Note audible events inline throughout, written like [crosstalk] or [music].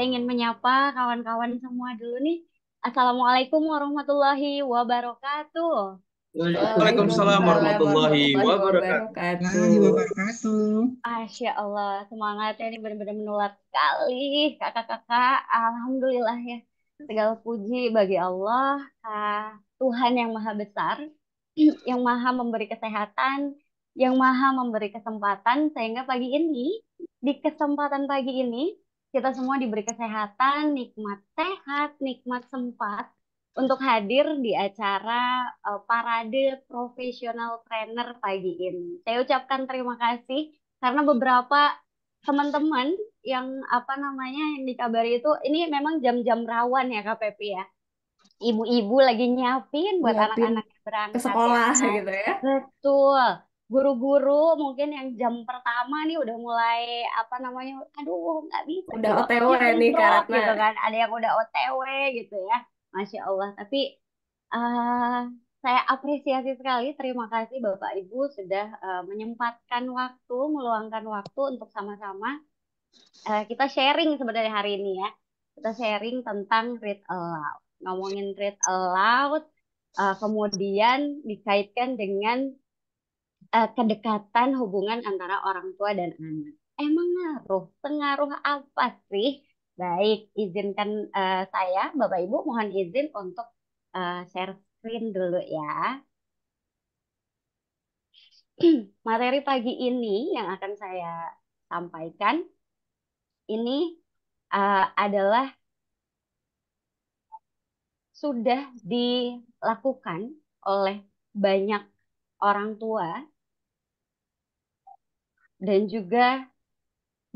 saya ingin menyapa kawan-kawan semua dulu nih. Assalamualaikum warahmatullahi wabarakatuh. Waalaikumsalam warahmatullahi wabarakatuh. Asya Allah, semangatnya ini benar-benar menular sekali, kakak-kakak. Alhamdulillah ya, segala puji bagi Allah, ah, Tuhan yang maha besar, yang maha memberi kesehatan, yang maha memberi kesempatan, sehingga pagi ini, di kesempatan pagi ini, kita semua diberi kesehatan, nikmat sehat, nikmat sempat untuk hadir di acara uh, parade profesional trainer pagi ini. Saya ucapkan terima kasih karena beberapa teman-teman yang apa namanya yang dikabari itu ini memang jam-jam rawan ya KPP ya. Ibu-ibu lagi nyiapin buat anak-anak berangkat ke sekolah ya. gitu ya. Betul guru-guru mungkin yang jam pertama nih udah mulai apa namanya aduh nggak bisa udah OTW ya, nih karena gitu kan ada yang udah OTW gitu ya masya Allah tapi uh, saya apresiasi sekali terima kasih Bapak Ibu sudah uh, menyempatkan waktu meluangkan waktu untuk sama-sama uh, kita sharing sebenarnya hari ini ya kita sharing tentang read aloud ngomongin read aloud uh, kemudian dikaitkan dengan uh, kedekatan hubungan antara orang tua dan anak. Emang ngaruh? Pengaruh apa sih? Baik, izinkan uh, saya, Bapak Ibu, mohon izin untuk uh, share screen dulu ya. [clears throat] Materi pagi ini yang akan saya sampaikan ini uh, adalah sudah dilakukan oleh banyak orang tua dan juga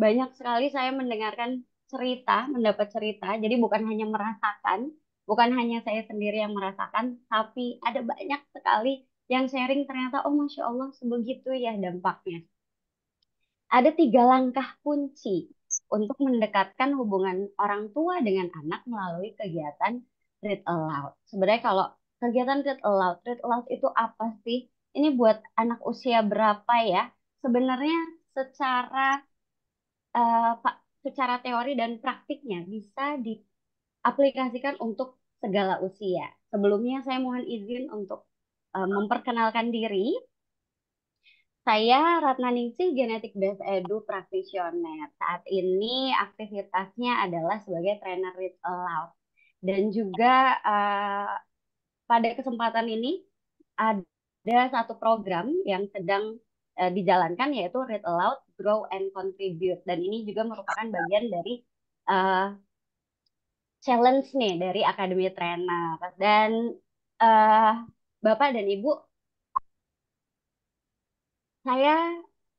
banyak sekali saya mendengarkan cerita, mendapat cerita. Jadi bukan hanya merasakan, bukan hanya saya sendiri yang merasakan, tapi ada banyak sekali yang sharing ternyata oh masya Allah sebegitu ya dampaknya. Ada tiga langkah kunci untuk mendekatkan hubungan orang tua dengan anak melalui kegiatan read aloud. Sebenarnya kalau kegiatan read aloud, read aloud itu apa sih? Ini buat anak usia berapa ya? Sebenarnya secara uh, secara teori dan praktiknya bisa diaplikasikan untuk segala usia. Sebelumnya saya mohon izin untuk uh, memperkenalkan diri. Saya Ratna Ningsih, Genetik Based Edu Practitioner. Saat ini aktivitasnya adalah sebagai trainer read aloud. Dan juga uh, pada kesempatan ini ada satu program yang sedang uh, dijalankan yaitu read aloud, grow and contribute dan ini juga merupakan bagian dari uh, challenge nih dari Akademi Trainer dan uh, Bapak dan Ibu saya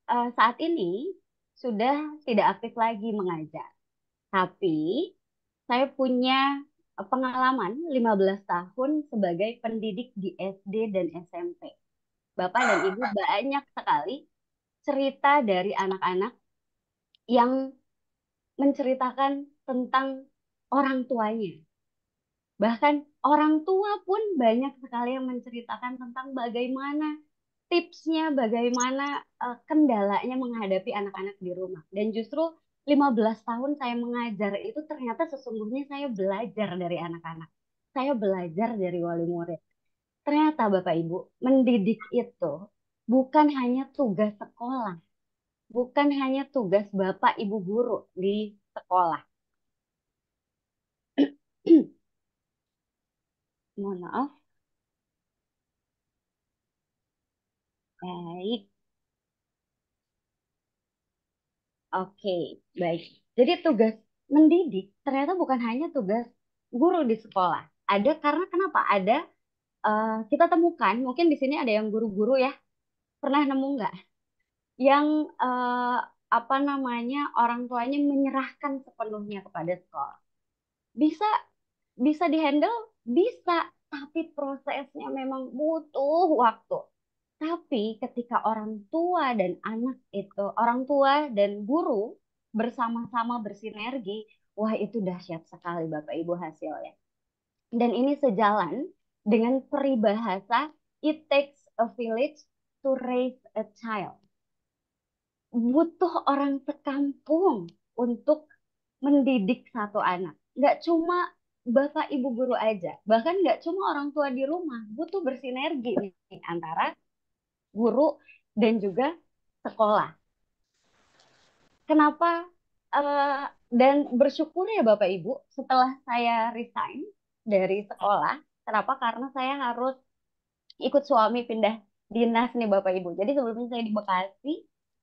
uh, saat ini sudah tidak aktif lagi mengajar. Tapi saya punya pengalaman 15 tahun sebagai pendidik di SD dan SMP. Bapak dan Ibu banyak sekali cerita dari anak-anak yang menceritakan tentang orang tuanya. Bahkan orang tua pun banyak sekali yang menceritakan tentang bagaimana tipsnya, bagaimana eh, kendalanya menghadapi anak-anak di rumah. Dan justru 15 tahun saya mengajar itu ternyata sesungguhnya saya belajar dari anak-anak. Saya belajar dari wali murid. Ternyata Bapak Ibu, mendidik itu bukan hanya tugas sekolah. Bukan hanya tugas Bapak Ibu guru di sekolah. [clears throat] Mohon maaf. Baik. Oke, baik. Jadi tugas mendidik ternyata bukan hanya tugas guru di sekolah. Ada karena kenapa? Ada Eh, kita temukan, mungkin di sini ada yang guru-guru ya, pernah nemu nggak? Yang uh, apa namanya orang tuanya menyerahkan sepenuhnya kepada sekolah. Bisa bisa dihandle, bisa, tapi prosesnya memang butuh waktu. Tapi ketika orang tua dan anak itu, orang tua dan guru bersama-sama bersinergi, wah itu dahsyat sekali Bapak Ibu hasilnya. Dan ini sejalan dengan peribahasa it takes a village to raise a child. Butuh orang sekampung untuk mendidik satu anak. Gak cuma bapak ibu guru aja, bahkan gak cuma orang tua di rumah, butuh bersinergi nih antara guru dan juga sekolah. Kenapa uh, dan bersyukur ya Bapak Ibu, setelah saya resign dari sekolah, Kenapa? Karena saya harus ikut suami pindah dinas nih Bapak Ibu. Jadi sebelumnya saya di Bekasi,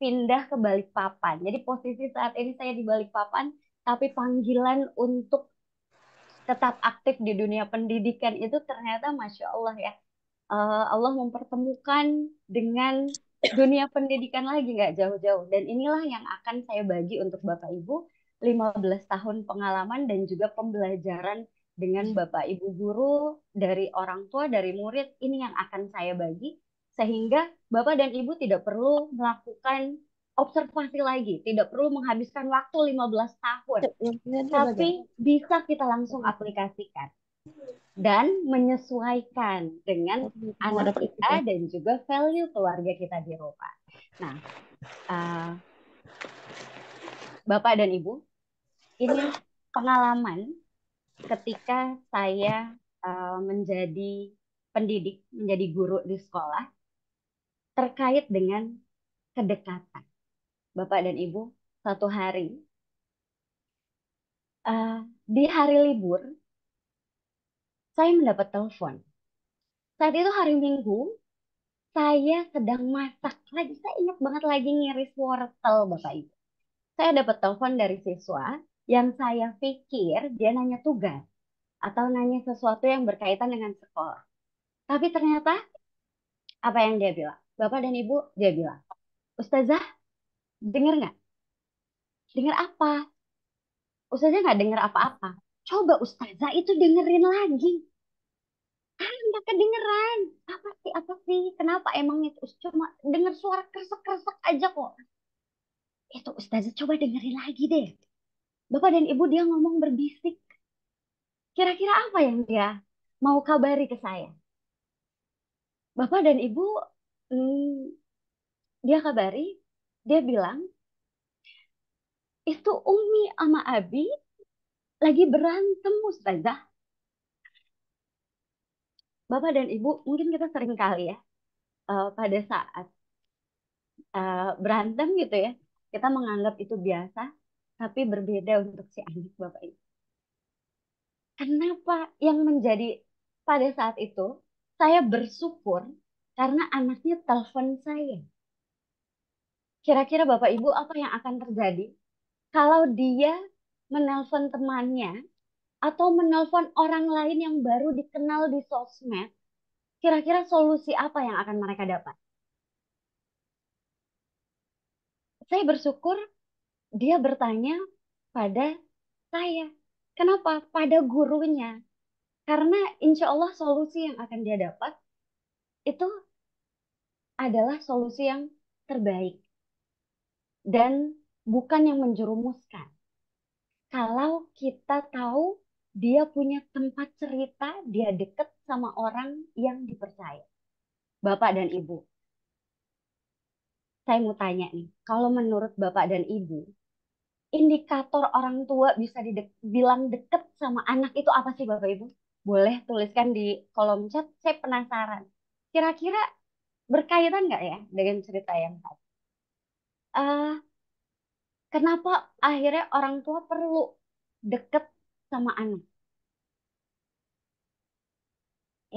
pindah ke Balikpapan. Jadi posisi saat ini saya di Balikpapan, tapi panggilan untuk tetap aktif di dunia pendidikan itu ternyata Masya Allah ya. Eh, Allah mempertemukan dengan dunia pendidikan lagi nggak jauh-jauh. Dan inilah yang akan saya bagi untuk Bapak Ibu 15 tahun pengalaman dan juga pembelajaran dengan Bapak Ibu guru, dari orang tua, dari murid, ini yang akan saya bagi sehingga Bapak dan Ibu tidak perlu melakukan observasi lagi, tidak perlu menghabiskan waktu 15 tahun. Tapi bisa kita langsung aplikasikan dan menyesuaikan dengan oh, iya. anak kita dan juga value keluarga kita di Eropa Nah, uh, Bapak dan Ibu, ini pengalaman ketika saya uh, menjadi pendidik, menjadi guru di sekolah terkait dengan kedekatan. Bapak dan Ibu, satu hari uh, di hari libur saya mendapat telepon. Saat itu hari Minggu, saya sedang masak lagi. Saya ingat banget lagi ngiris wortel, Bapak Ibu. Saya dapat telepon dari siswa yang saya pikir dia nanya tugas atau nanya sesuatu yang berkaitan dengan sekolah. Tapi ternyata apa yang dia bilang? Bapak dan Ibu dia bilang, Ustazah, dengar nggak? Dengar apa? Ustazah nggak dengar apa-apa. Coba Ustazah itu dengerin lagi. Ah, nggak kedengeran. Apa sih, apa sih? Kenapa emang itu? Cuma dengar suara kresek-kresek aja kok. Itu Ustazah coba dengerin lagi deh bapak dan ibu dia ngomong berbisik. Kira-kira apa yang dia mau kabari ke saya? Bapak dan ibu, hmm, dia kabari, dia bilang, itu Umi sama Abi lagi berantem Ustazah. Bapak dan Ibu, mungkin kita sering kali ya, uh, pada saat uh, berantem gitu ya, kita menganggap itu biasa, tapi berbeda untuk si anak bapak ini. Kenapa yang menjadi pada saat itu saya bersyukur karena anaknya telepon saya. Kira-kira Bapak Ibu apa yang akan terjadi kalau dia menelpon temannya atau menelpon orang lain yang baru dikenal di sosmed? Kira-kira solusi apa yang akan mereka dapat? Saya bersyukur dia bertanya pada saya. Kenapa? Pada gurunya. Karena insya Allah solusi yang akan dia dapat itu adalah solusi yang terbaik. Dan bukan yang menjerumuskan. Kalau kita tahu dia punya tempat cerita, dia dekat sama orang yang dipercaya. Bapak dan Ibu. Saya mau tanya nih, kalau menurut Bapak dan Ibu, indikator orang tua bisa dibilang deket sama anak itu apa sih Bapak Ibu? Boleh tuliskan di kolom chat, saya penasaran. Kira-kira berkaitan nggak ya dengan cerita yang tadi? Uh, kenapa akhirnya orang tua perlu deket sama anak?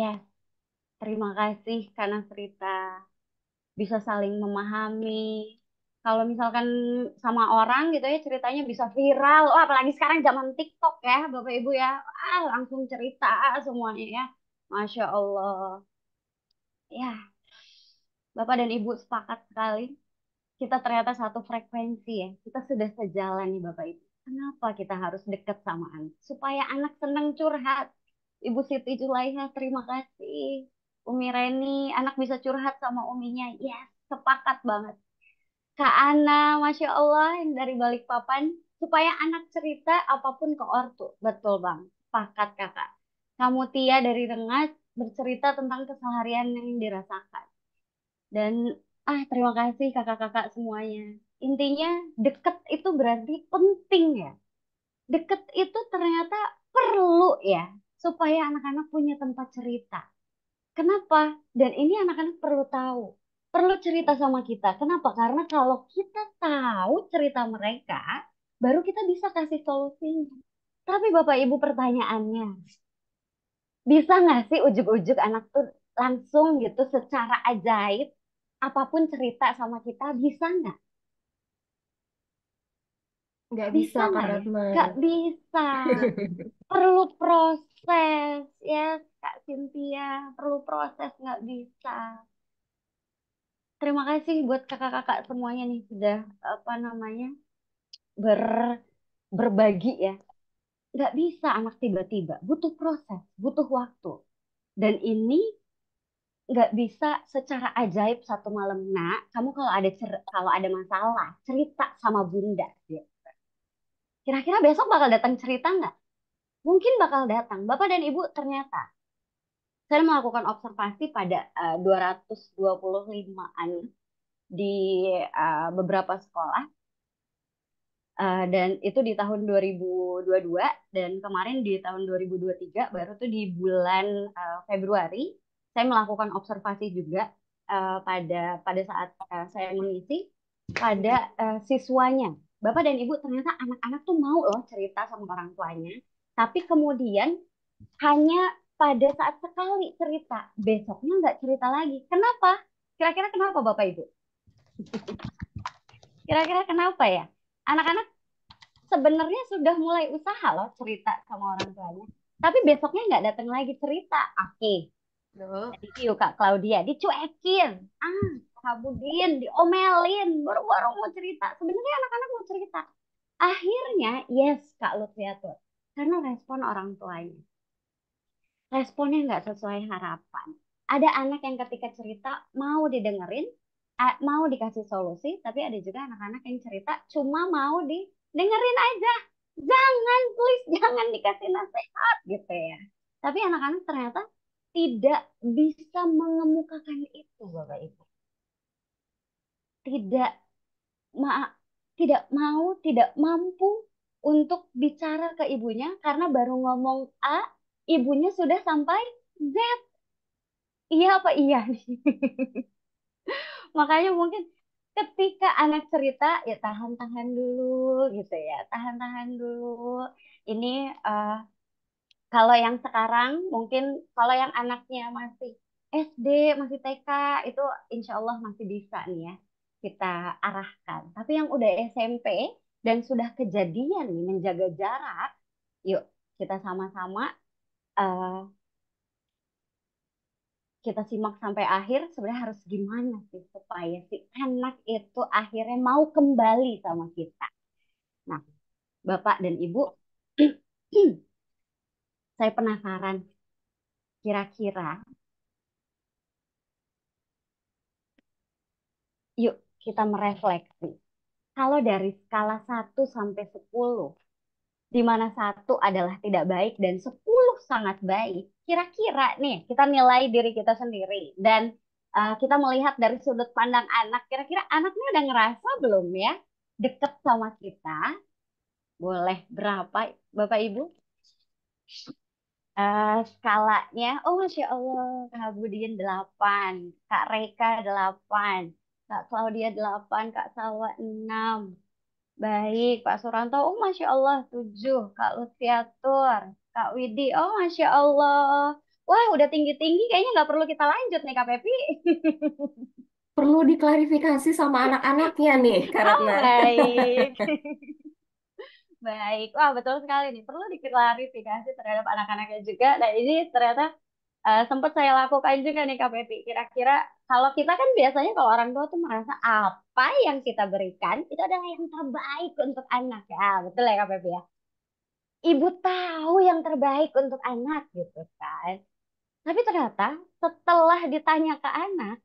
Ya, terima kasih karena cerita bisa saling memahami, kalau misalkan sama orang gitu ya ceritanya bisa viral. Oh, apalagi sekarang zaman TikTok ya, Bapak Ibu ya. Ah, langsung cerita semuanya ya. Masya Allah. Ya, Bapak dan Ibu sepakat sekali. Kita ternyata satu frekuensi ya. Kita sudah sejalan nih Bapak Ibu. Kenapa kita harus dekat sama anak? Supaya anak senang curhat. Ibu Siti Julaiha, terima kasih. Umi Reni, anak bisa curhat sama uminya. Ya, yes, sepakat banget Kak Ana, Masya Allah yang dari Balikpapan, supaya anak cerita apapun ke ortu. Betul Bang, pakat kakak. Kamu Tia dari Rengas bercerita tentang keseharian yang dirasakan. Dan ah terima kasih kakak-kakak semuanya. Intinya deket itu berarti penting ya. Deket itu ternyata perlu ya supaya anak-anak punya tempat cerita. Kenapa? Dan ini anak-anak perlu tahu perlu cerita sama kita. Kenapa? Karena kalau kita tahu cerita mereka, baru kita bisa kasih solusinya. Tapi Bapak Ibu pertanyaannya, bisa nggak sih ujuk-ujuk anak tuh langsung gitu secara ajaib apapun cerita sama kita bisa nggak? Nggak bisa, bisa Kak ya? Ratna. Nggak bisa. [laughs] perlu proses ya Kak Cynthia, perlu proses terima kasih buat kakak-kakak semuanya nih sudah apa namanya ber berbagi ya. Gak bisa anak tiba-tiba, butuh proses, butuh waktu. Dan ini gak bisa secara ajaib satu malam. nak. kamu kalau ada kalau ada masalah cerita sama bunda. Gitu. Kira-kira besok bakal datang cerita nggak? Mungkin bakal datang. Bapak dan ibu ternyata saya melakukan observasi pada eh, uh, 225 an di uh, beberapa sekolah Uh, dan itu di tahun 2022 dan kemarin di tahun 2023 baru tuh di bulan uh, Februari saya melakukan observasi juga uh, pada pada saat uh, saya mengisi pada uh, siswanya bapak dan ibu ternyata anak-anak tuh mau loh cerita sama orang tuanya tapi kemudian hanya pada saat sekali cerita, besoknya nggak cerita lagi. Kenapa? Kira-kira kenapa Bapak Ibu? [laughs] Kira-kira kenapa ya? Anak-anak sebenarnya sudah mulai usaha loh cerita sama orang tuanya. Tapi besoknya nggak datang lagi cerita. Oke. Okay. Jadi yuk Kak Claudia, dicuekin. Ah, Kabudin, diomelin. Baru-baru mau cerita. Sebenarnya anak-anak mau cerita. Akhirnya, yes Kak Lutfiatur. Karena respon orang tuanya responnya nggak sesuai harapan. Ada anak yang ketika cerita mau didengerin, eh, mau dikasih solusi, tapi ada juga anak-anak yang cerita cuma mau didengerin aja. Jangan, please, jangan dikasih nasihat gitu ya. Tapi anak-anak ternyata tidak bisa mengemukakan itu, Bapak Ibu. Tidak ma tidak mau, tidak mampu untuk bicara ke ibunya karena baru ngomong A ibunya sudah sampai Z. Iya apa iya? [laughs] Makanya mungkin ketika anak cerita ya tahan-tahan dulu gitu ya, tahan-tahan dulu. Ini uh, kalau yang sekarang mungkin kalau yang anaknya masih SD, masih TK itu insya Allah masih bisa nih ya kita arahkan. Tapi yang udah SMP dan sudah kejadian nih menjaga jarak, yuk kita sama-sama uh, kita simak sampai akhir sebenarnya harus gimana sih supaya si anak itu akhirnya mau kembali sama kita. Nah, Bapak dan Ibu, [clears throat] saya penasaran kira-kira yuk kita merefleksi. Kalau dari skala 1 sampai 10, di mana satu adalah tidak baik dan sepuluh sangat baik, kira-kira nih kita nilai diri kita sendiri dan uh, kita melihat dari sudut pandang anak, kira-kira anaknya udah ngerasa belum ya deket sama kita? Boleh berapa Bapak Ibu? Uh, skalanya, oh Masya Allah, Kak Budian 8, Kak Reka 8, Kak Claudia 8, Kak Sawa 6, Baik, Pak Suranto. Oh, Masya Allah, tujuh. Kak Lutfiatur. Kak Widi. Oh, Masya Allah. Wah, udah tinggi-tinggi. Kayaknya nggak perlu kita lanjut nih, Kak Pepi. [laughs] Perlu diklarifikasi sama anak-anaknya nih, karena. Oh, baik. [laughs] baik. Wah, betul sekali nih. Perlu diklarifikasi terhadap anak-anaknya juga. Nah, ini ternyata uh, eh, sempat saya lakukan juga nih Kak Pepi. Kira-kira kalau kita kan biasanya kalau orang tua tuh merasa apa yang kita berikan itu adalah yang terbaik untuk anak ya, betul ya Kak Pepi ya. Ibu tahu yang terbaik untuk anak gitu kan. Tapi ternyata setelah ditanya ke anak,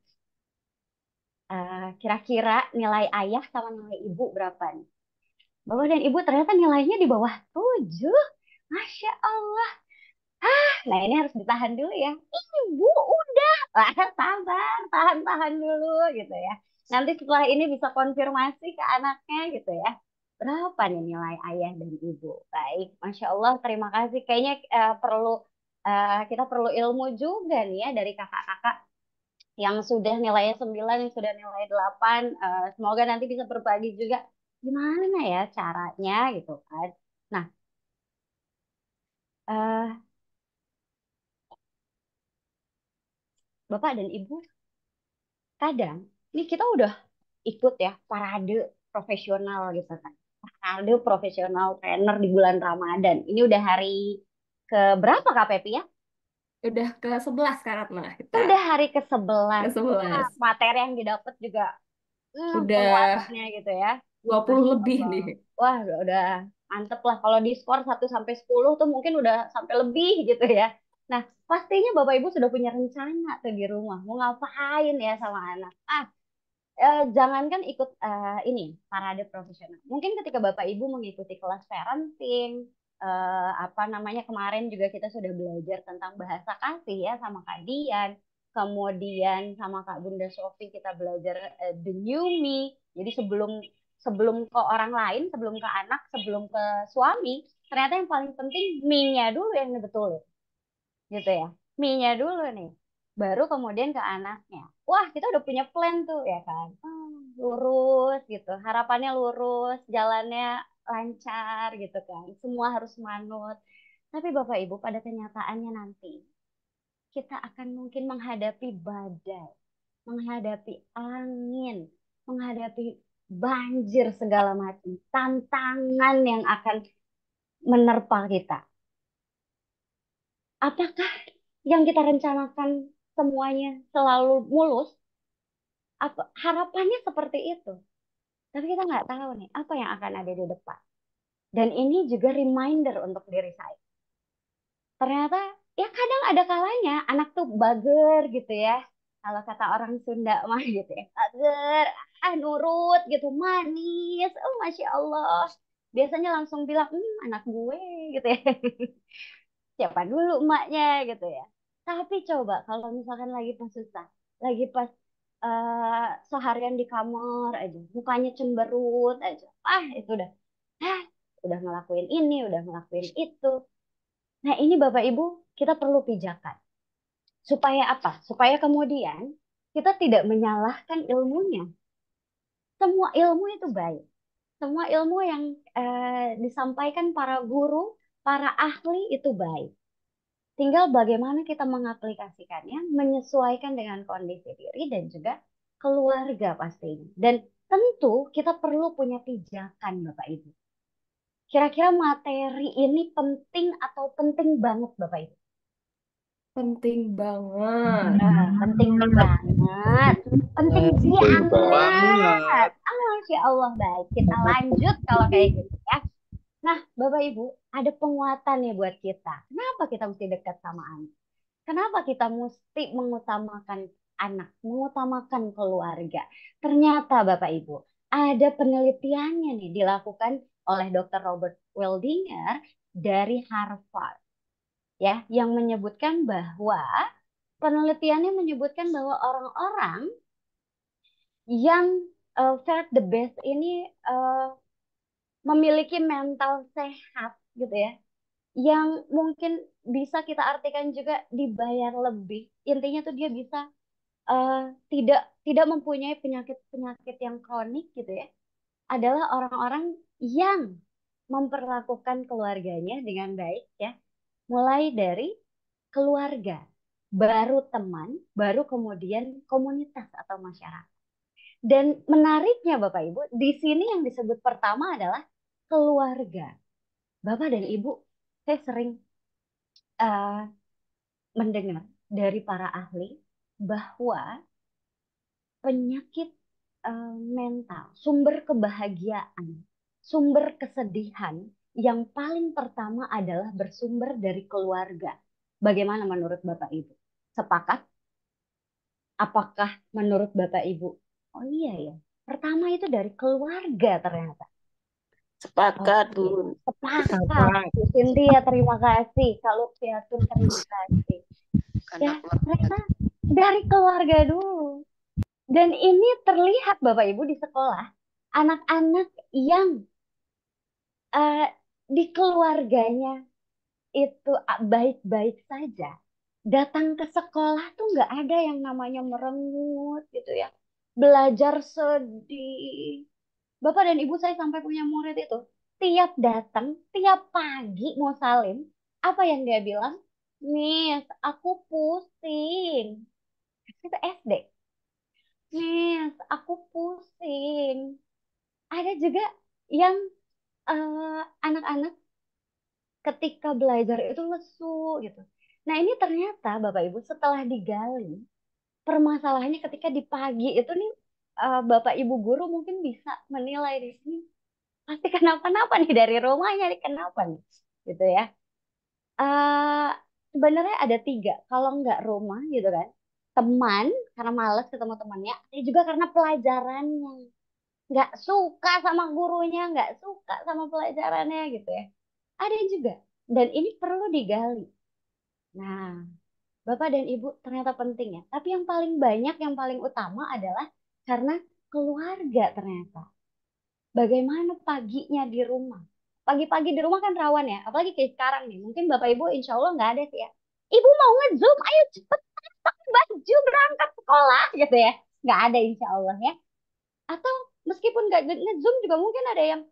kira eh, kira-kira nilai ayah sama nilai ibu berapa nih? Bapak dan ibu ternyata nilainya di bawah tujuh. Masya Allah ah nah ini harus ditahan dulu ya ini bu udah ah, sabar tahan tahan dulu gitu ya nanti setelah ini bisa konfirmasi ke anaknya gitu ya berapa nih nilai ayah dan ibu baik masya allah terima kasih kayaknya uh, perlu uh, kita perlu ilmu juga nih ya dari kakak-kakak yang sudah nilai 9, yang sudah nilai 8, uh, eh, semoga nanti bisa berbagi juga gimana ya caranya gitu kan. Nah, uh, bapak dan ibu kadang ini kita udah ikut ya parade profesional gitu kan parade profesional trainer di bulan Ramadan ini udah hari ke berapa Kak Pepi ya udah ke sebelas sekarang lah kita udah hari ke sebelas. ke sebelas nah, materi yang didapat juga hmm, udah gitu ya 20 lebih nih wah udah mantep lah kalau di skor 1 sampai sepuluh tuh mungkin udah sampai lebih gitu ya Nah, pastinya Bapak Ibu sudah punya rencana tuh di rumah. Mau ngapain ya sama anak? Ah, eh, jangankan ikut eh, ini, parade profesional. Mungkin ketika Bapak Ibu mengikuti kelas parenting, eh, apa namanya kemarin juga kita sudah belajar tentang bahasa kasih ya sama Kak Dian. Kemudian sama Kak Bunda Sofi kita belajar eh, the new me. Jadi sebelum sebelum ke orang lain, sebelum ke anak, sebelum ke suami, ternyata yang paling penting me-nya dulu yang betul gitu ya. Mie-nya dulu nih. Baru kemudian ke anaknya. Wah, kita udah punya plan tuh ya kan. Oh, lurus gitu. Harapannya lurus, jalannya lancar gitu kan. Semua harus manut. Tapi Bapak Ibu pada kenyataannya nanti kita akan mungkin menghadapi badai, menghadapi angin, menghadapi banjir segala macam, tantangan yang akan menerpa kita apakah yang kita rencanakan semuanya selalu mulus? Apa, harapannya seperti itu. Tapi kita nggak tahu nih apa yang akan ada di depan. Dan ini juga reminder untuk diri saya. Ternyata ya kadang ada kalanya anak tuh bager gitu ya. Kalau kata orang Sunda mah gitu ya. Bager, ah, nurut gitu, manis. Oh Masya Allah. Biasanya langsung bilang, hmm, anak gue gitu ya. [laughs] siapa dulu emaknya gitu ya tapi coba kalau misalkan lagi pas susah lagi pas uh, seharian di kamar aja mukanya cemberut aja ah itu udah ah udah ngelakuin ini udah ngelakuin itu nah ini bapak ibu kita perlu pijakan supaya apa supaya kemudian kita tidak menyalahkan ilmunya semua ilmu itu baik semua ilmu yang eh, disampaikan para guru para ahli itu baik. Tinggal bagaimana kita mengaplikasikannya menyesuaikan dengan kondisi diri dan juga keluarga pastinya. Dan tentu kita perlu punya pijakan Bapak Ibu. Kira-kira materi ini penting atau penting banget Bapak Ibu? Penting banget. Nah, penting banget. Penting banget. banget. Ah, Allah baik. Kita lanjut kalau kayak gitu ya. Nah, Bapak Ibu, ada penguatan ya buat kita. Kenapa kita mesti dekat sama anak? Kenapa kita mesti mengutamakan anak, mengutamakan keluarga? Ternyata Bapak Ibu, ada penelitiannya nih dilakukan oleh Dr. Robert Weldinger dari Harvard. Ya, yang menyebutkan bahwa penelitiannya menyebutkan bahwa orang-orang yang uh, felt the best ini uh, memiliki mental sehat gitu ya yang mungkin bisa kita artikan juga dibayar lebih intinya tuh dia bisa uh, tidak tidak mempunyai penyakit penyakit yang kronik gitu ya adalah orang-orang yang memperlakukan keluarganya dengan baik ya mulai dari keluarga baru teman baru kemudian komunitas atau masyarakat dan menariknya Bapak Ibu, di sini yang disebut pertama adalah keluarga. Bapak dan Ibu, saya sering uh, mendengar dari para ahli bahwa penyakit uh, mental, sumber kebahagiaan, sumber kesedihan yang paling pertama adalah bersumber dari keluarga. Bagaimana menurut Bapak Ibu? Sepakat? Apakah menurut Bapak Ibu? Oh iya ya, pertama itu dari keluarga ternyata. Sepakat, Bu. Sepakat. Bu Cynthia, ya, terima kasih. Kalau pun terima kasih. Karena ya, mereka dari keluarga dulu. Dan ini terlihat Bapak Ibu di sekolah, anak-anak yang uh, di keluarganya itu baik-baik saja, datang ke sekolah tuh nggak ada yang namanya merengut gitu ya. Belajar sedih, bapak dan ibu saya sampai punya murid itu tiap datang tiap pagi mau salim apa yang dia bilang Miss aku pusing itu SD Miss aku pusing ada juga yang eh, anak-anak uh, ketika belajar itu lesu gitu nah ini ternyata bapak ibu setelah digali permasalahannya ketika di pagi itu nih uh, bapak ibu guru mungkin bisa menilai di sini pasti kenapa-napa nih dari rumahnya nih kenapa nih gitu ya. Uh, sebenarnya ada tiga kalau nggak rumah gitu kan teman karena males ketemu temannya ya juga karena pelajarannya nggak suka sama gurunya nggak suka sama pelajarannya gitu ya ada juga dan ini perlu digali nah bapak dan ibu ternyata penting ya tapi yang paling banyak yang paling utama adalah karena keluarga ternyata. Bagaimana paginya di rumah? Pagi-pagi di rumah kan rawan ya, apalagi kayak sekarang nih. Mungkin Bapak Ibu insya Allah nggak ada sih ya. Ibu mau ngezoom, ayo cepet pakai baju berangkat sekolah gitu ya. Nggak ada insya Allah ya. Atau meskipun nggak ngezoom juga mungkin ada yang,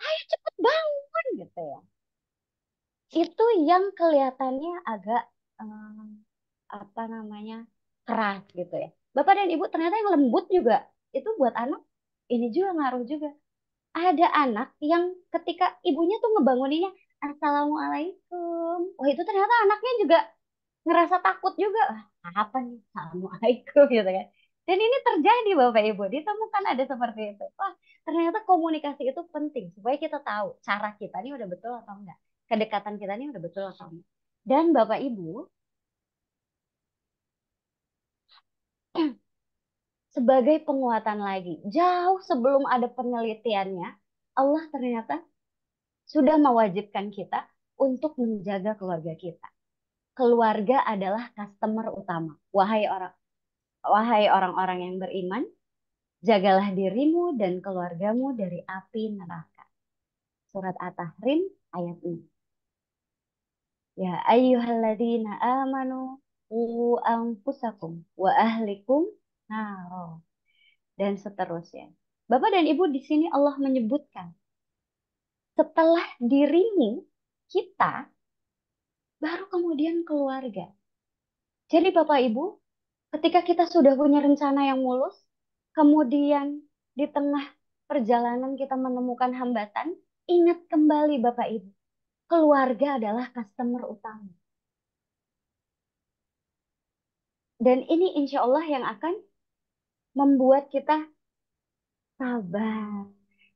ayo cepet bangun gitu ya. Itu yang kelihatannya agak um, apa namanya keras gitu ya bapak dan ibu ternyata yang lembut juga itu buat anak ini juga ngaruh juga ada anak yang ketika ibunya tuh ngebanguninnya assalamualaikum wah itu ternyata anaknya juga ngerasa takut juga apa nih assalamualaikum [laughs] gitu kan dan ini terjadi bapak ibu ditemukan ada seperti itu wah ternyata komunikasi itu penting supaya kita tahu cara kita ini udah betul atau enggak kedekatan kita ini udah betul atau enggak dan bapak ibu sebagai penguatan lagi. Jauh sebelum ada penelitiannya, Allah ternyata sudah mewajibkan kita untuk menjaga keluarga kita. Keluarga adalah customer utama. Wahai orang wahai orang-orang yang beriman, jagalah dirimu dan keluargamu dari api neraka. Surat At-Tahrim ayat ini. Ya ayyuhalladzina amanu qu anfusakum wa ahlikum Nah, oh. dan seterusnya. Bapak dan Ibu di sini Allah menyebutkan setelah dirinya kita baru kemudian keluarga. Jadi Bapak Ibu, ketika kita sudah punya rencana yang mulus, kemudian di tengah perjalanan kita menemukan hambatan, ingat kembali Bapak Ibu, keluarga adalah customer utama. Dan ini insya Allah yang akan membuat kita sabar.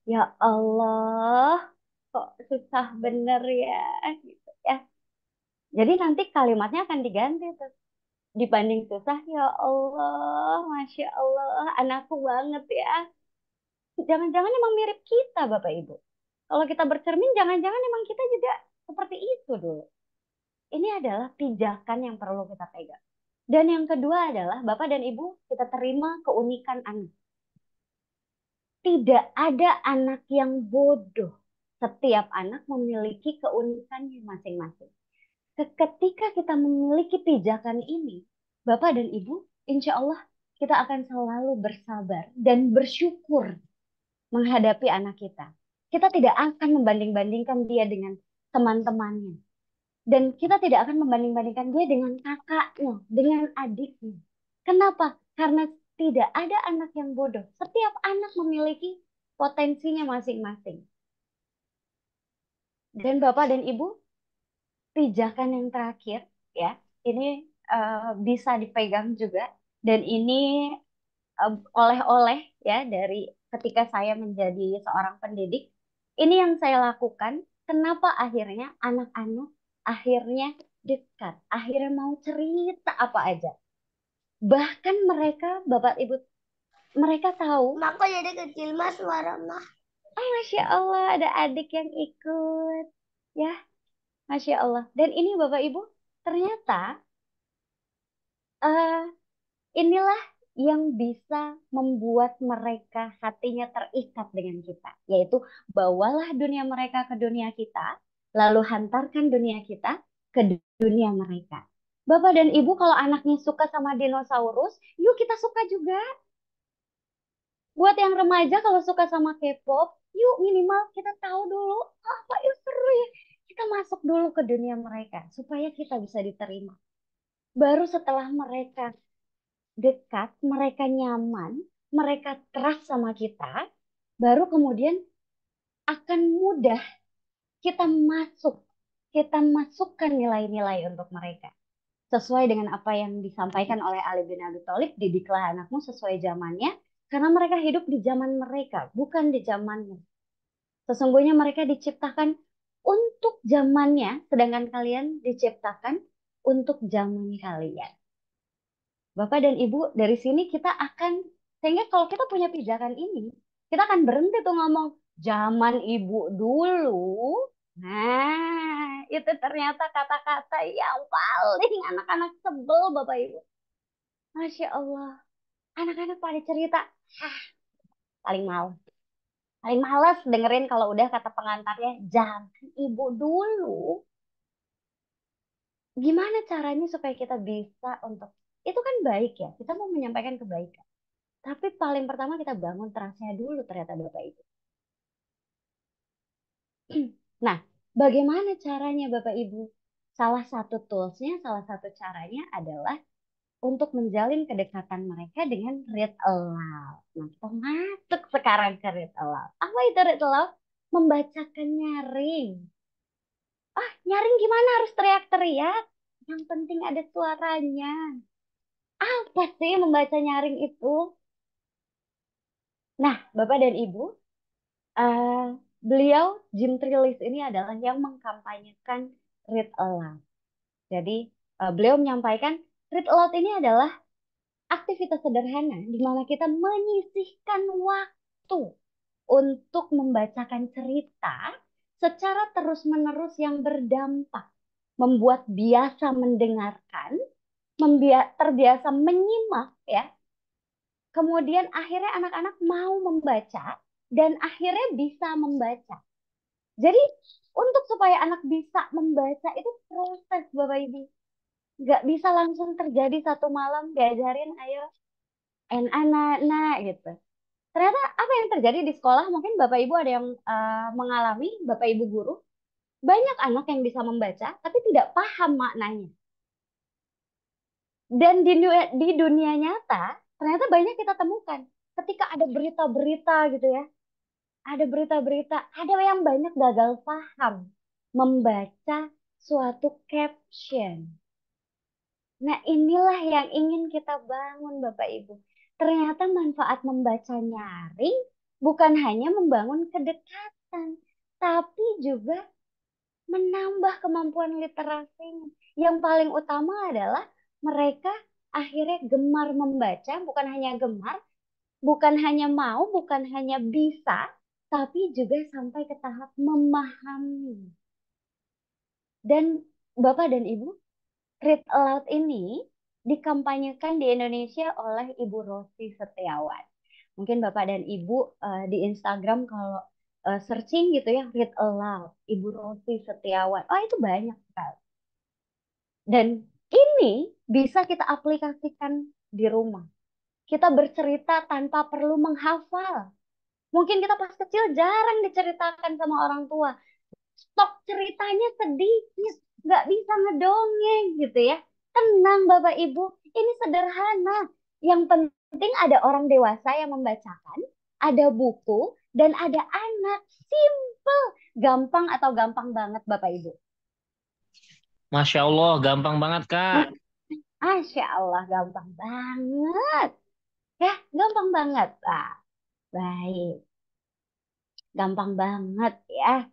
Ya Allah, kok susah bener ya gitu ya. Jadi nanti kalimatnya akan diganti terus dibanding susah ya Allah, masya Allah, anakku banget ya. Jangan-jangan emang mirip kita Bapak Ibu. Kalau kita bercermin, jangan-jangan emang kita juga seperti itu dulu. Ini adalah pijakan yang perlu kita pegang. Dan yang kedua adalah Bapak dan Ibu kita terima keunikan anak. Tidak ada anak yang bodoh. Setiap anak memiliki keunikannya masing-masing. Ketika kita memiliki pijakan ini, Bapak dan Ibu, insya Allah kita akan selalu bersabar dan bersyukur menghadapi anak kita. Kita tidak akan membanding-bandingkan dia dengan teman-temannya dan kita tidak akan membanding-bandingkan dia dengan kakaknya, dengan adiknya. Kenapa? Karena tidak ada anak yang bodoh. Setiap anak memiliki potensinya masing-masing. Dan Bapak dan Ibu, pijakan yang terakhir ya, ini uh, bisa dipegang juga dan ini eh, oleh-oleh uh, ya dari ketika saya menjadi seorang pendidik, ini yang saya lakukan kenapa akhirnya anak-anak akhirnya dekat, akhirnya mau cerita apa aja. Bahkan mereka Bapak Ibu mereka tahu. Maka jadi kecil mas suara mah. Oh, ah, Masya Allah ada adik yang ikut. Ya, Masya Allah. Dan ini Bapak Ibu ternyata uh, inilah yang bisa membuat mereka hatinya terikat dengan kita. Yaitu bawalah dunia mereka ke dunia kita lalu hantarkan dunia kita ke dunia mereka. Bapak dan Ibu kalau anaknya suka sama dinosaurus, yuk kita suka juga. Buat yang remaja kalau suka sama K-pop, yuk minimal kita tahu dulu apa oh, yang seru ya. Kita masuk dulu ke dunia mereka supaya kita bisa diterima. Baru setelah mereka dekat, mereka nyaman, mereka trust sama kita, baru kemudian akan mudah kita masuk, kita masukkan nilai-nilai untuk mereka. Sesuai dengan apa yang disampaikan oleh Ali bin Abi Thalib, didiklah anakmu sesuai zamannya, karena mereka hidup di zaman mereka, bukan di zamanmu. Sesungguhnya mereka diciptakan untuk zamannya, sedangkan kalian diciptakan untuk zaman kalian. Bapak dan Ibu, dari sini kita akan, sehingga kalau kita punya pijakan ini, kita akan berhenti tuh ngomong, zaman Ibu dulu, Nah, itu ternyata kata-kata yang paling anak-anak sebel Bapak Ibu. Masya Allah. Anak-anak pada cerita. Ah, paling males. Paling males dengerin kalau udah kata pengantarnya. Jangan ibu dulu. Gimana caranya supaya kita bisa untuk. Itu kan baik ya. Kita mau menyampaikan kebaikan. Tapi paling pertama kita bangun trustnya dulu ternyata Bapak Ibu [clears throat] Nah, bagaimana caranya Bapak Ibu? Salah satu toolsnya, salah satu caranya adalah untuk menjalin kedekatan mereka dengan read aloud. Nah, kita masuk sekarang ke read aloud. Apa itu read aloud? Membacakan nyaring. Ah, nyaring gimana harus teriak-teriak? Yang penting ada suaranya. Apa sih membaca nyaring itu? Nah, Bapak dan Ibu, uh, beliau Jim Trilis ini adalah yang mengkampanyekan read aloud. Jadi uh, beliau menyampaikan read aloud ini adalah aktivitas sederhana di mana kita menyisihkan waktu untuk membacakan cerita secara terus-menerus yang berdampak, membuat biasa mendengarkan, terbiasa menyimak ya. Kemudian akhirnya anak-anak mau membaca dan akhirnya bisa membaca. Jadi untuk supaya anak bisa membaca itu proses Bapak Ibu. Gak bisa langsung terjadi satu malam diajarin ayo anak nah gitu. Ternyata apa yang terjadi di sekolah mungkin Bapak Ibu ada yang uh, mengalami Bapak Ibu guru banyak anak yang bisa membaca tapi tidak paham maknanya. Dan di, di dunia nyata ternyata banyak kita temukan ketika ada berita-berita gitu ya ada berita-berita, ada yang banyak gagal paham membaca suatu caption. Nah, inilah yang ingin kita bangun, Bapak Ibu. Ternyata manfaat membaca nyaring bukan hanya membangun kedekatan, tapi juga menambah kemampuan literasi. Yang paling utama adalah mereka akhirnya gemar membaca, bukan hanya gemar, bukan hanya mau, bukan hanya bisa, tapi juga sampai ke tahap memahami. Dan Bapak dan Ibu, read aloud ini dikampanyekan di Indonesia oleh Ibu Rosi Setiawan. Mungkin Bapak dan Ibu uh, di Instagram kalau uh, searching gitu ya, read aloud, Ibu Rosi Setiawan. Oh itu banyak sekali. Dan ini bisa kita aplikasikan di rumah. Kita bercerita tanpa perlu menghafal Mungkin kita pas kecil jarang diceritakan sama orang tua. Stok ceritanya sedikit, nggak bisa ngedongeng gitu ya. Tenang Bapak Ibu, ini sederhana. Yang penting ada orang dewasa yang membacakan, ada buku, dan ada anak. Simple, gampang atau gampang banget Bapak Ibu. Masya Allah, gampang banget Kak. Masya Allah, gampang banget. Ya, gampang banget. Ah. Baik, gampang banget ya.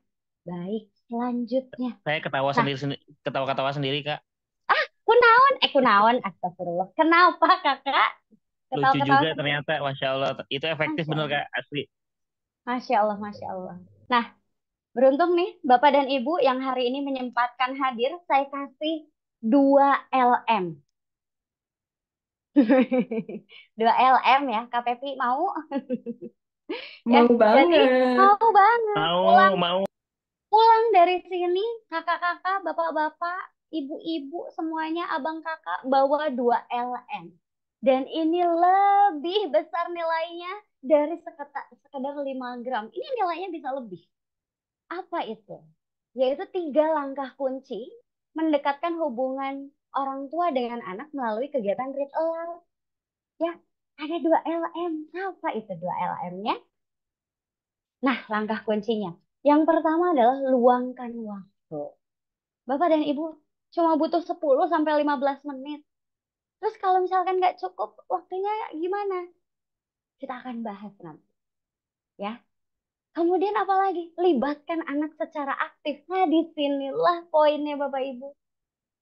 Baik, selanjutnya. Saya ketawa Nah, sendiri, ketawa-ketawa sendiri, Kak. ah, kunaon? Eh, kunaon? Astagfirullah. Kenapa, Kakak? Lucu ketawa Lucu juga sendiri. ternyata, Masya Allah. Itu efektif benar, Kak, asli. Masya Allah, Masya Allah. Nah, beruntung nih Bapak dan Ibu yang hari ini menyempatkan hadir, saya kasih 2 LM. [laughs] Dua LM ya, kpp Pepi mau? [laughs] mau ya, banget. Jadi, mau banget. Mau, pulang, mau. Pulang dari sini, kakak-kakak, bapak-bapak, ibu-ibu semuanya, abang kakak, bawa dua LM. Dan ini lebih besar nilainya dari sekedar, sekedar 5 gram. Ini nilainya bisa lebih. Apa itu? Yaitu tiga langkah kunci mendekatkan hubungan orang tua dengan anak melalui kegiatan ritual. Ya, ada dua LM. Apa itu dua LM-nya? Nah, langkah kuncinya. Yang pertama adalah luangkan waktu. Bapak dan Ibu cuma butuh 10 sampai 15 menit. Terus kalau misalkan nggak cukup waktunya gimana? Kita akan bahas nanti. Ya. Kemudian apalagi? Libatkan anak secara aktif. Nah, disinilah poinnya Bapak Ibu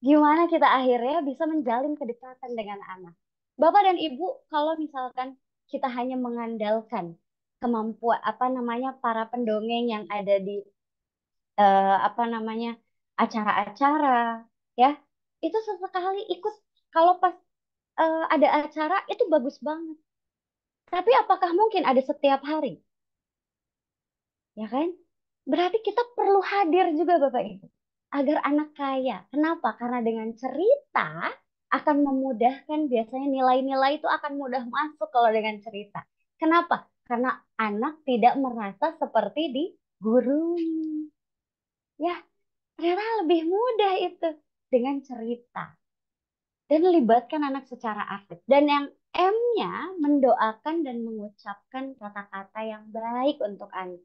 gimana kita akhirnya bisa menjalin kedekatan dengan anak. Bapak dan Ibu, kalau misalkan kita hanya mengandalkan kemampuan apa namanya para pendongeng yang ada di uh, apa namanya acara-acara ya, itu sesekali ikut kalau pas uh, ada acara itu bagus banget. Tapi apakah mungkin ada setiap hari? Ya kan? Berarti kita perlu hadir juga Bapak Ibu agar anak kaya. Kenapa? Karena dengan cerita akan memudahkan biasanya nilai-nilai itu akan mudah masuk kalau dengan cerita. Kenapa? Karena anak tidak merasa seperti di guru. Ya, ternyata lebih mudah itu dengan cerita. Dan libatkan anak secara aktif. Dan yang M-nya mendoakan dan mengucapkan kata-kata yang baik untuk anak.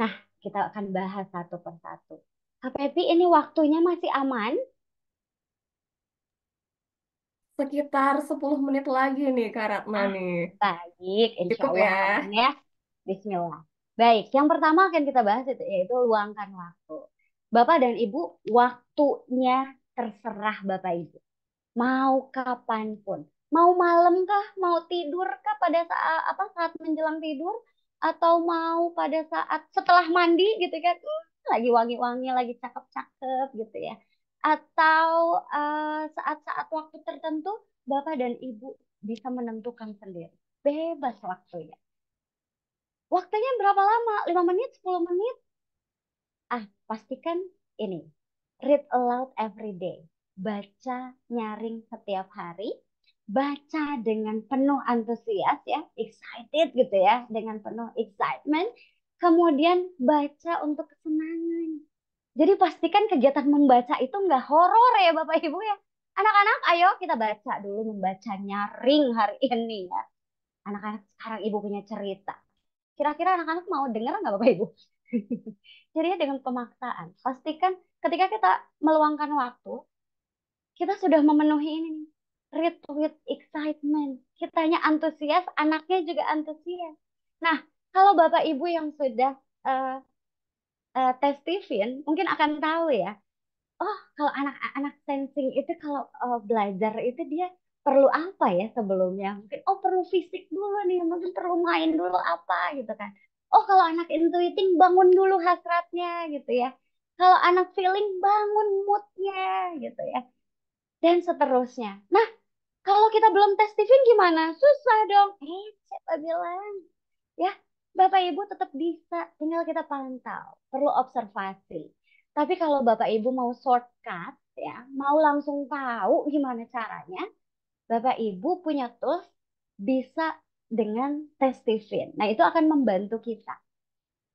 Nah, kita akan bahas satu persatu. Kak Pepi, ini waktunya masih aman? Sekitar 10 menit lagi nih Kak Ratna Ah, nih. baik, insya Cukup Allah ya. ya. Bismillah. Baik, yang pertama akan kita bahas itu yaitu luangkan waktu. Bapak dan Ibu, waktunya terserah Bapak Ibu. Mau kapanpun. Mau malam kah? Mau tidur kah pada saat apa saat menjelang tidur? Atau mau pada saat setelah mandi gitu kan? lagi wangi-wangi, lagi cakep-cakep gitu ya. Atau eh, saat-saat uh, waktu tertentu Bapak dan Ibu bisa menentukan sendiri. Bebas waktunya. Waktunya berapa lama? 5 menit, 10 menit? Ah, pastikan ini. Read aloud every day. Baca nyaring setiap hari. Baca dengan penuh antusias ya, excited gitu ya, dengan penuh excitement kemudian baca untuk kesenangan. Jadi pastikan kegiatan membaca itu nggak horor ya Bapak Ibu ya. Anak-anak ayo kita baca dulu membaca nyaring hari ini ya. Anak-anak sekarang Ibu punya cerita. Kira-kira anak-anak mau dengar nggak Bapak Ibu? [laughs] Jadi ya dengan pemaksaan, pastikan ketika kita meluangkan waktu, kita sudah memenuhi ini nih. Read with excitement. Kitanya antusias, anaknya juga antusias. Nah, kalau Bapak Ibu yang sudah uh, uh, tes Tivin mungkin akan tahu ya. Oh, kalau anak-anak sensing itu kalau uh, belajar itu dia perlu apa ya sebelumnya? Mungkin oh perlu fisik dulu nih, mungkin perlu main dulu apa gitu kan. Oh, kalau anak intuiting bangun dulu hasratnya gitu ya. Kalau anak feeling bangun moodnya gitu ya. Dan seterusnya. Nah, kalau kita belum tes gimana? Susah dong. Eh, siapa bilang? Ya, Bapak Ibu tetap bisa, tinggal kita pantau, perlu observasi. Tapi kalau Bapak Ibu mau shortcut, ya, mau langsung tahu gimana caranya, Bapak Ibu punya tools bisa dengan testifin. Nah, itu akan membantu kita.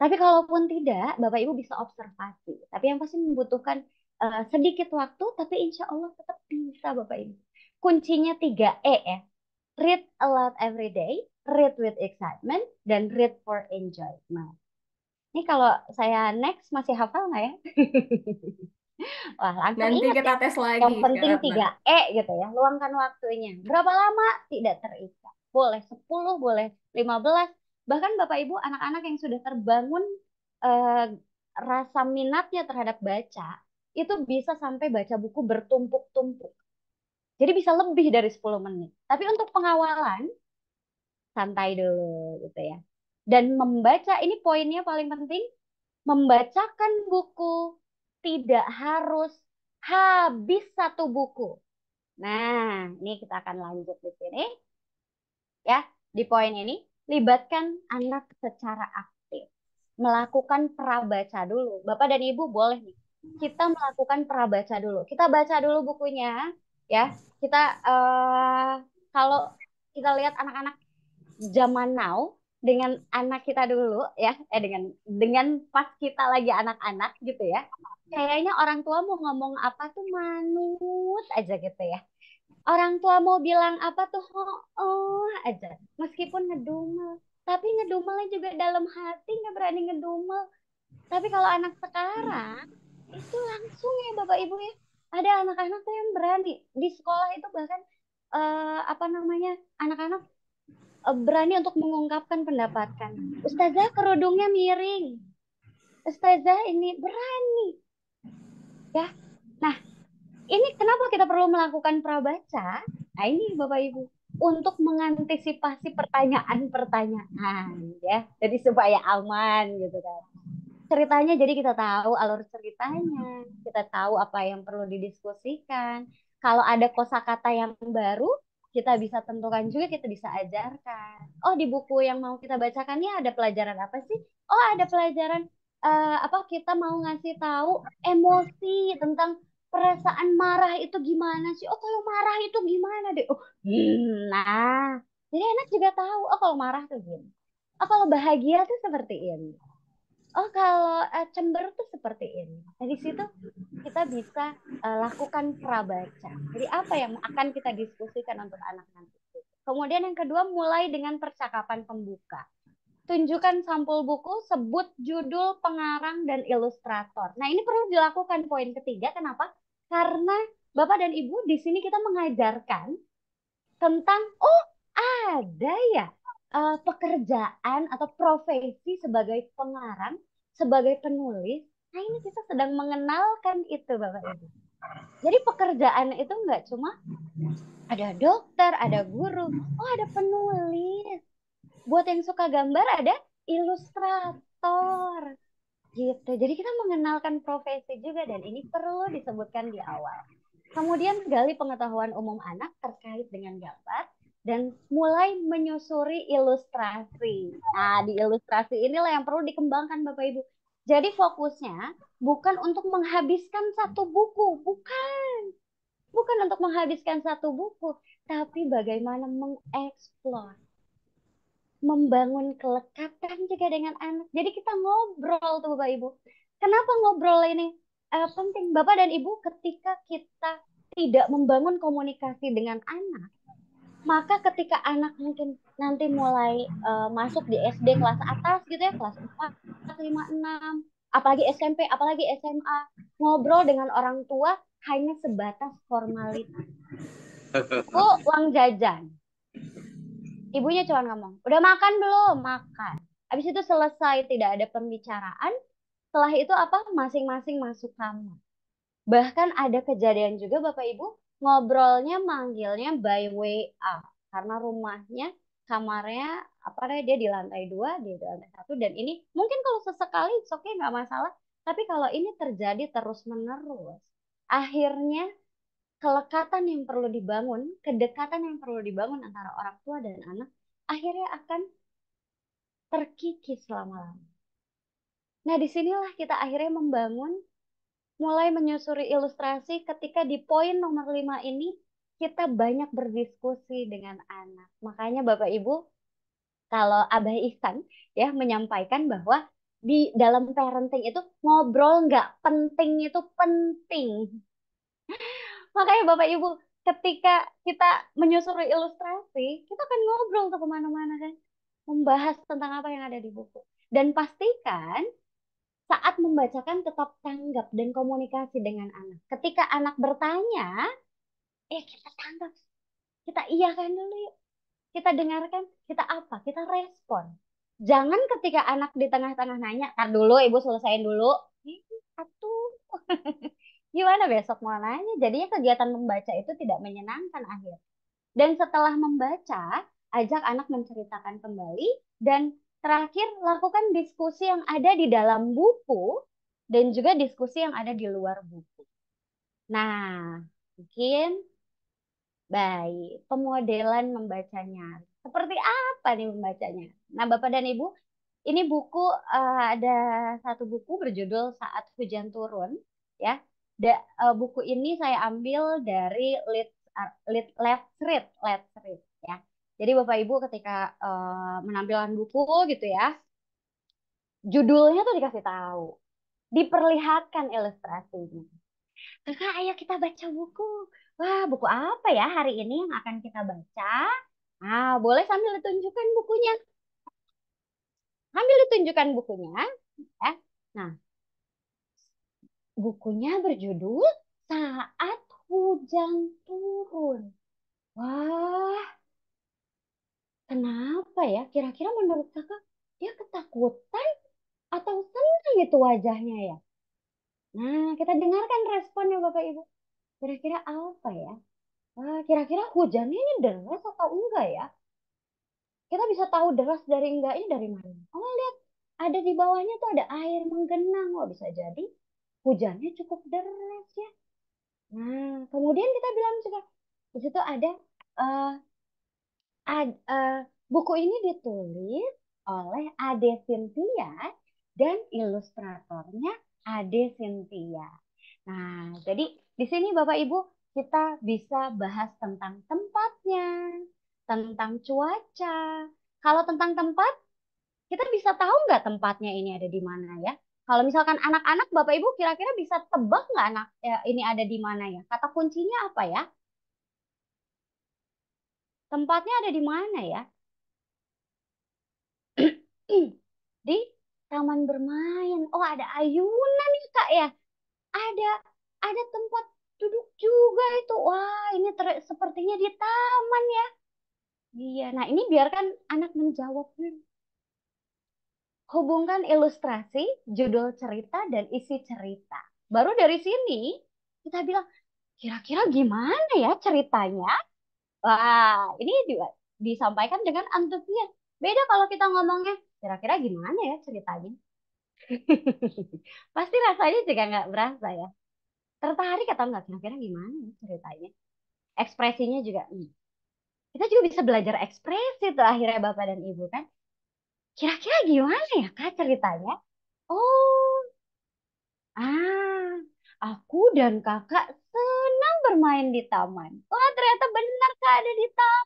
Tapi kalaupun tidak, Bapak Ibu bisa observasi. Tapi yang pasti membutuhkan uh, sedikit waktu, tapi insya Allah tetap bisa Bapak Ibu. Kuncinya 3E ya read a lot every day, read with excitement, dan read for enjoyment. Ini kalau saya next masih hafal nggak ya? [laughs] Wah, langsung Nanti kita ya. tes lagi. Yang penting tiga e gitu ya, luangkan waktunya. Berapa lama tidak terikat. Boleh 10, boleh 15. Bahkan Bapak Ibu, anak-anak yang sudah terbangun eh, rasa minatnya terhadap baca, itu bisa sampai baca buku bertumpuk-tumpuk. Jadi bisa lebih dari 10 menit. Tapi untuk pengawalan, santai dulu gitu ya. Dan membaca, ini poinnya paling penting, membacakan buku tidak harus habis satu buku. Nah, ini kita akan lanjut di sini. Ya, di poin ini, libatkan anak secara aktif. Melakukan prabaca dulu. Bapak dan Ibu boleh nih kita melakukan prabaca dulu. Kita baca dulu bukunya, ya kita uh, kalau kita lihat anak-anak zaman now dengan anak kita dulu ya eh dengan dengan pas kita lagi anak-anak gitu ya kayaknya orang tua mau ngomong apa tuh manut aja gitu ya orang tua mau bilang apa tuh oh, aja meskipun ngedumel tapi ngedumelnya juga dalam hati nggak berani ngedumel tapi kalau anak sekarang itu langsung ya bapak ibu ya ada anak-anak tuh yang berani di sekolah itu bahkan uh, apa namanya anak-anak uh, berani untuk mengungkapkan pendapatkan ustazah kerudungnya miring ustazah ini berani ya nah ini kenapa kita perlu melakukan prabaca nah ini bapak ibu untuk mengantisipasi pertanyaan-pertanyaan ya jadi supaya aman gitu kan ceritanya jadi kita tahu alur ceritanya, hmm. kita tahu apa yang perlu didiskusikan. Kalau ada kosakata yang baru, kita bisa tentukan juga, kita bisa ajarkan. Oh, di buku yang mau kita bacakan ini ada pelajaran apa sih? Oh, ada pelajaran uh, apa kita mau ngasih tahu emosi tentang perasaan marah itu gimana sih? Oh, kalau marah itu gimana deh? Oh, nah. Jadi enak juga tahu, oh kalau marah tuh gini. Oh, kalau bahagia tuh seperti ini. Oh, kalau uh, cember tuh seperti ini. Dari situ kita bisa uh, lakukan prabaca. Jadi apa yang akan kita diskusikan untuk anak nanti? Kemudian yang kedua mulai dengan percakapan pembuka. Tunjukkan sampul buku, sebut judul, pengarang dan ilustrator. Nah, ini perlu dilakukan poin ketiga kenapa? Karena Bapak dan Ibu di sini kita mengajarkan tentang oh ada ya uh, pekerjaan atau profesi sebagai pengarang sebagai penulis, nah ini hmm. kita sedang mengenalkan itu Bapak Ibu. Jadi pekerjaan itu enggak cuma ada dokter, ada guru, oh ada penulis. Buat yang suka gambar ada ilustrator. Gitu. Jadi kita mengenalkan profesi juga dan ini perlu disebutkan di awal. Kemudian gali pengetahuan umum anak terkait dengan gambar dan mulai menyusuri ilustrasi. Nah, di ilustrasi inilah yang perlu dikembangkan Bapak Ibu. Jadi fokusnya bukan untuk menghabiskan satu buku, bukan. Bukan untuk menghabiskan satu buku, tapi bagaimana mengeksplor. Membangun kelekatan juga dengan anak. Jadi kita ngobrol tuh Bapak Ibu. Kenapa ngobrol ini eh, penting Bapak dan Ibu ketika kita tidak membangun komunikasi dengan anak, maka ketika anak mungkin nanti mulai uh, masuk di SD kelas atas gitu ya kelas 4, 5, 6 apalagi SMP apalagi SMA ngobrol dengan orang tua hanya sebatas formalitas bu uang jajan ibunya cuma ngomong udah makan belum makan habis itu selesai tidak ada pembicaraan setelah itu apa masing-masing masuk kamar bahkan ada kejadian juga bapak ibu ngobrolnya manggilnya by way up karena rumahnya kamarnya apa ya dia di lantai dua dia di lantai satu dan ini mungkin kalau sesekali oke okay, nggak masalah tapi kalau ini terjadi terus menerus akhirnya kelekatan yang perlu dibangun kedekatan yang perlu dibangun antara orang tua dan anak akhirnya akan terkikis lama-lama nah disinilah kita akhirnya membangun mulai menyusuri ilustrasi ketika di poin nomor lima ini kita banyak berdiskusi dengan anak. Makanya Bapak Ibu, kalau Abah Ihsan ya menyampaikan bahwa di dalam parenting itu ngobrol nggak penting itu penting. Makanya Bapak Ibu, ketika kita menyusuri ilustrasi, kita akan ngobrol ke kemana-mana kan. Membahas tentang apa yang ada di buku. Dan pastikan saat membacakan tetap tanggap dan komunikasi dengan anak. Ketika anak bertanya, eh kita tanggap, kita iya kan dulu yuk. Kita dengarkan, kita apa, kita respon. Jangan ketika anak di tengah-tengah nanya, tar dulu ibu selesaiin dulu. Iya, atuh. [laughs] Gimana besok mau nanya? Jadinya kegiatan membaca itu tidak menyenangkan akhir. Dan setelah membaca, ajak anak menceritakan kembali dan Terakhir, lakukan diskusi yang ada di dalam buku dan juga diskusi yang ada di luar buku. Nah, mungkin baik pemodelan membacanya. Seperti apa nih membacanya? Nah, Bapak dan Ibu, ini buku eh, ada satu buku berjudul Saat Hujan Turun, ya. Eh, buku ini saya ambil dari Let's, uh, Let's Read, Let's Read, ya jadi Bapak Ibu ketika uh, eh, menampilkan buku gitu ya, judulnya tuh dikasih tahu, diperlihatkan ilustrasinya. Terus nah, ayo kita baca buku. Wah buku apa ya hari ini yang akan kita baca? Ah boleh sambil ditunjukkan bukunya. Sambil ditunjukkan bukunya, ya. Nah bukunya berjudul Saat Hujan Turun. Wah, Kenapa ya? Kira-kira menurut kakak dia ketakutan atau senang itu wajahnya ya? Nah, kita dengarkan responnya Bapak Ibu. Kira-kira apa ya? Wah, kira-kira hujannya ini deras atau enggak ya? Kita bisa tahu deras dari enggak ini dari mana? Oh, lihat ada di bawahnya tuh ada air menggenang. Wah, oh, bisa jadi hujannya cukup deras ya. Nah, kemudian kita bilang juga di situ ada uh, ad, uh, buku ini ditulis oleh Ade Cynthia dan ilustratornya Ade Cynthia. Nah, jadi di sini Bapak Ibu kita bisa bahas tentang tempatnya, tentang cuaca. Kalau tentang tempat, kita bisa tahu nggak tempatnya ini ada di mana ya? Kalau misalkan anak-anak Bapak Ibu kira-kira bisa tebak nggak anak ya, ini ada di mana ya? Kata kuncinya apa ya? Tempatnya ada di mana ya? [clears throat] di taman bermain. Oh, ada ayunan ya, Kak ya? Ada ada tempat duduk juga itu. Wah, ini ter sepertinya di taman ya. Iya. Nah, ini biarkan anak menjawab dulu. Hubungkan ilustrasi, judul cerita, dan isi cerita. Baru dari sini kita bilang, kira-kira gimana ya ceritanya? Wah, ini juga disampaikan dengan antusias. Beda kalau kita ngomongnya, kira-kira gimana ya ceritanya? [laughs] Pasti rasanya juga nggak berasa ya. Tertarik atau nggak kira-kira gimana ya ceritanya? Ekspresinya juga, hmm, kita juga bisa belajar ekspresi tuh akhirnya Bapak dan Ibu kan. Kira-kira gimana ya Kak ceritanya? Oh, ah, aku dan kakak senang bermain di taman. Wah, ternyata benar Kak ada di taman.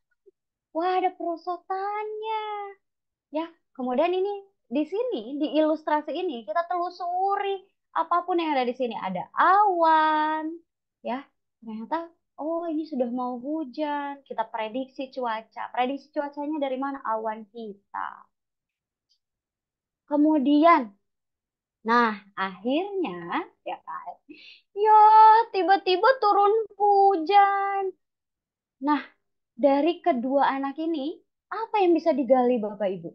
Wah, ada perosotannya. Ya, kemudian ini di sini di ilustrasi ini kita telusuri apapun yang ada di sini ada awan, ya. Ternyata oh ini sudah mau hujan. Kita prediksi cuaca. Prediksi cuacanya dari mana? Awan kita. Kemudian Nah, akhirnya ya kan. Ya, tiba-tiba turun hujan. Nah, dari kedua anak ini, apa yang bisa digali Bapak Ibu?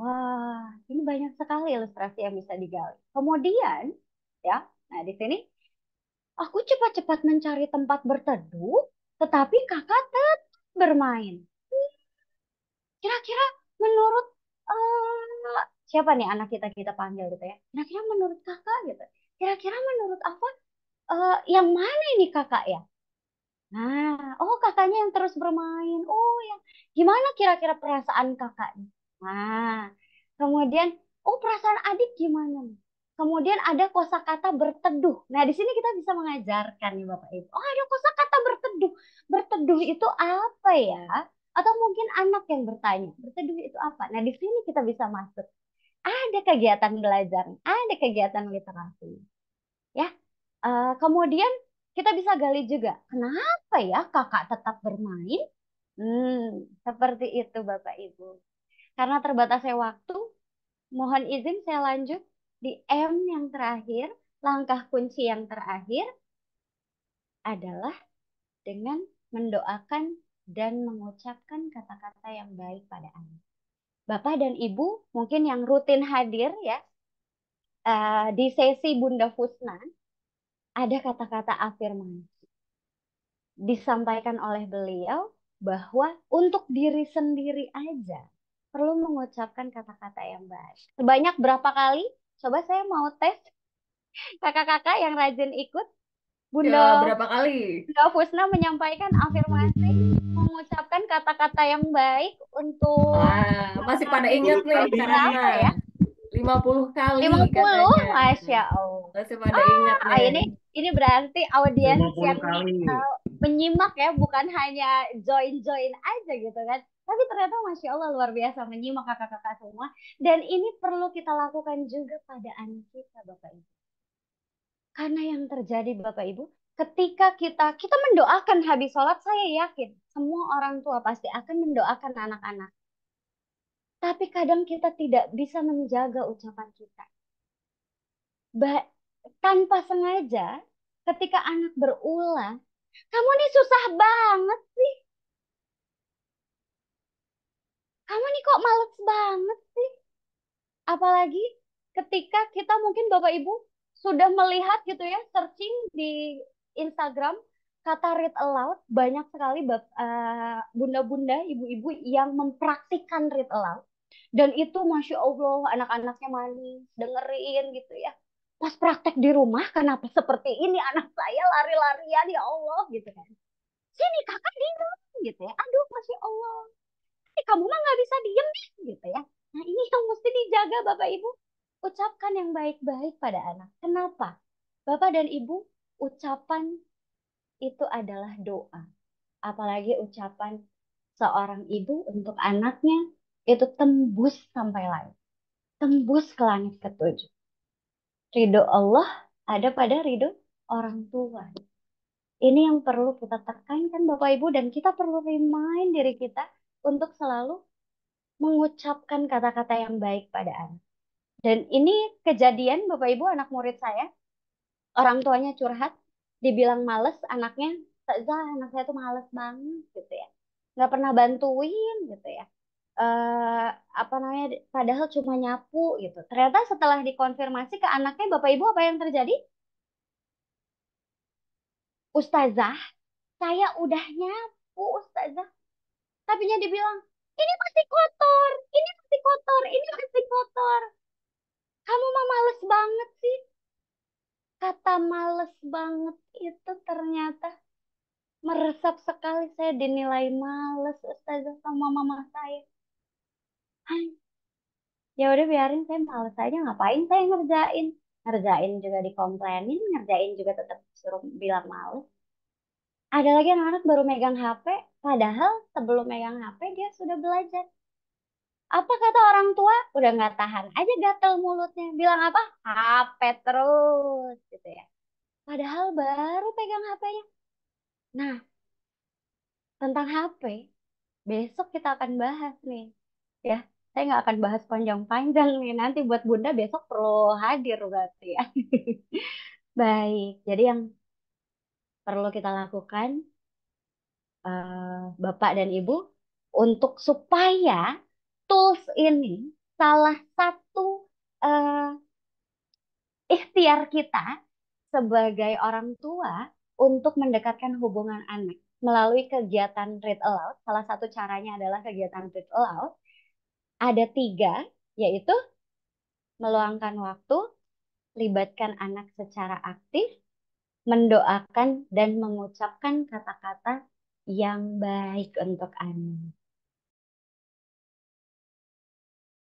Wah, ini banyak sekali ilustrasi yang bisa digali. Kemudian, ya, nah di sini, aku cepat-cepat mencari tempat berteduh, tetapi kakak tetap bermain. Kira-kira menurut uh, siapa nih anak kita kita panggil gitu ya? Kira-kira menurut kakak gitu. Kira-kira menurut apa? Uh, yang mana ini kakak ya? Nah, oh kakaknya yang terus bermain. Oh, yang gimana kira-kira perasaan kakaknya? Nah, kemudian oh perasaan adik gimana Kemudian ada kosakata berteduh. Nah, di sini kita bisa mengajarkan nih Bapak Ibu. Oh, ada kosakata berteduh. Berteduh itu apa ya? Atau mungkin anak yang bertanya, berteduh itu apa? Nah, di sini kita bisa masuk. Ada kegiatan belajar, ada kegiatan literasi. Ya. Uh, kemudian kita bisa gali juga kenapa ya kakak tetap bermain hmm, seperti itu bapak ibu karena terbatasnya waktu mohon izin saya lanjut di M yang terakhir langkah kunci yang terakhir adalah dengan mendoakan dan mengucapkan kata-kata yang baik pada anak. Bapak dan Ibu mungkin yang rutin hadir ya uh, di sesi Bunda Fusna ada kata-kata afirmasi disampaikan oleh beliau bahwa untuk diri sendiri aja perlu mengucapkan kata-kata yang baik. Sebanyak berapa kali? Coba saya mau tes kakak-kakak yang rajin ikut. Bunda ya, berapa kali? Bunda Fusna menyampaikan afirmasi mengucapkan kata-kata yang baik untuk ah, masih pada ingat nih ya. 50 kali 50? katanya. Masya Allah. Masih pada ah, ingat Ini, ini berarti audiens yang kali. Eh, menyimak ya, bukan hanya join-join aja gitu kan. Tapi ternyata Masya Allah luar biasa menyimak kakak-kakak semua. Dan ini perlu kita lakukan juga pada anak kita Bapak Ibu. Karena yang terjadi Bapak Ibu, ketika kita kita mendoakan habis sholat, saya yakin semua orang tua pasti akan mendoakan anak-anak tapi kadang kita tidak bisa menjaga ucapan kita. Ba tanpa sengaja, ketika anak berulang, kamu nih susah banget sih. Kamu nih kok males banget sih. Apalagi ketika kita mungkin Bapak Ibu sudah melihat gitu ya, searching di Instagram, kata read aloud banyak sekali eh, bunda-bunda, ibu-ibu yang mempraktikkan read aloud dan itu masya allah anak-anaknya manis dengerin gitu ya pas praktek di rumah kenapa seperti ini anak saya lari-larian ya allah gitu kan sini kakak diem gitu ya aduh masya allah ini kamu mah nggak bisa diem nih gitu ya nah ini yang mesti dijaga bapak ibu ucapkan yang baik-baik pada anak kenapa bapak dan ibu ucapan itu adalah doa apalagi ucapan seorang ibu untuk anaknya itu tembus sampai langit. Tembus ke langit ketujuh. Ridho Allah ada pada ridho orang tua. Ini yang perlu kita tekankan Bapak Ibu dan kita perlu remind diri kita untuk selalu mengucapkan kata-kata yang baik pada anak. Dan ini kejadian Bapak Ibu anak murid saya, orang tuanya curhat, dibilang males anaknya, Zah anak saya tuh males banget gitu ya. Nggak pernah bantuin gitu ya uh, apa namanya padahal cuma nyapu gitu ternyata setelah dikonfirmasi ke anaknya bapak ibu apa yang terjadi ustazah saya udah nyapu ustazah tapi nya dibilang ini masih kotor ini masih kotor ini masih kotor kamu mah males banget sih kata males banget itu ternyata meresap sekali saya dinilai males ustazah sama mama saya ya udah biarin saya males aja ngapain saya ngerjain ngerjain juga dikomplainin ngerjain juga tetap suruh bilang males ada lagi anak-anak baru megang HP padahal sebelum megang HP dia sudah belajar apa kata orang tua udah nggak tahan aja gatel mulutnya bilang apa HP terus gitu ya padahal baru pegang HP-nya nah tentang HP besok kita akan bahas nih ya saya nggak akan bahas panjang-panjang nih nanti buat bunda besok perlu hadir berarti ya [laughs] baik jadi yang perlu kita lakukan uh, bapak dan ibu untuk supaya tools ini salah satu uh, ikhtiar kita sebagai orang tua untuk mendekatkan hubungan anak melalui kegiatan read aloud. Salah satu caranya adalah kegiatan read aloud ada tiga, yaitu meluangkan waktu, libatkan anak secara aktif, mendoakan dan mengucapkan kata-kata yang baik untuk anak.